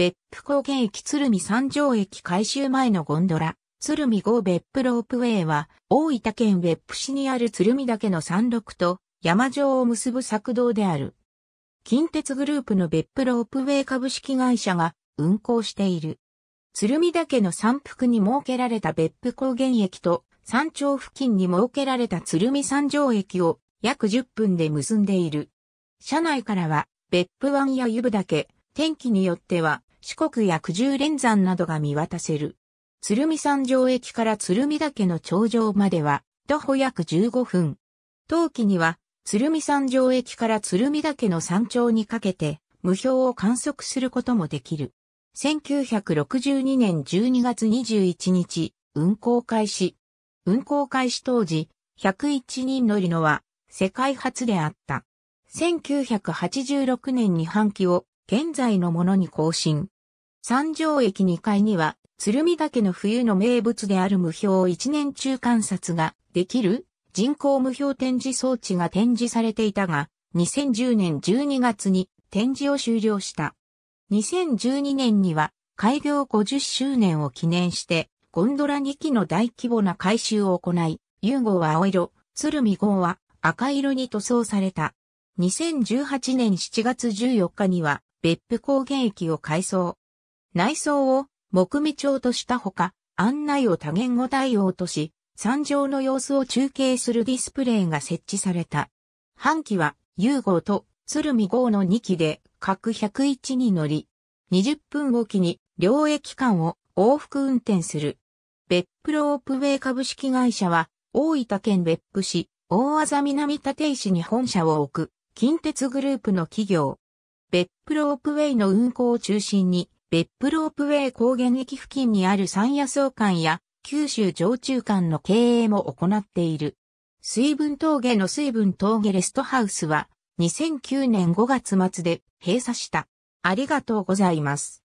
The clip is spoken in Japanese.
別府高原駅鶴見三条駅改修前のゴンドラ、鶴見号別府ロープウェイは、大分県別府市にある鶴見岳の山麓と山上を結ぶ作道である。近鉄グループの別府ロープウェイ株式会社が運行している。鶴見岳の山腹に設けられた別府高原駅と山頂付近に設けられた鶴見三条駅を約10分で結んでいる。車内からは別府湾や湯部岳、天気によっては四国や九十連山などが見渡せる。鶴見山上駅から鶴見岳の頂上までは、徒歩約15分。冬季には、鶴見山上駅から鶴見岳の山頂にかけて、無表を観測することもできる。1962年12月21日、運行開始。運行開始当時、101人乗りのは、世界初であった。1986年に半期を現在のものに更新。三条駅2階には、鶴見岳の冬の名物である無表一年中観察ができる人工無表展示装置が展示されていたが、2010年12月に展示を終了した。2012年には開業50周年を記念して、ゴンドラ2機の大規模な改修を行い、U 号は青色、鶴見号は赤色に塗装された。2018年7月14日には別府高原駅を改装。内装を木目調としたほか、案内を多言語対応とし、山上の様子を中継するディスプレイが設置された。半機は U 号と鶴見号の2機で各101に乗り、20分おきに両駅間を往復運転する。別府ロープウェイ株式会社は大分県別府市大麻南立石に本社を置く近鉄グループの企業。別府ロープウェイの運行を中心に、別府ロープウェイ高原駅付近にある山野草館や九州常駐館の経営も行っている。水分峠の水分峠レストハウスは2009年5月末で閉鎖した。ありがとうございます。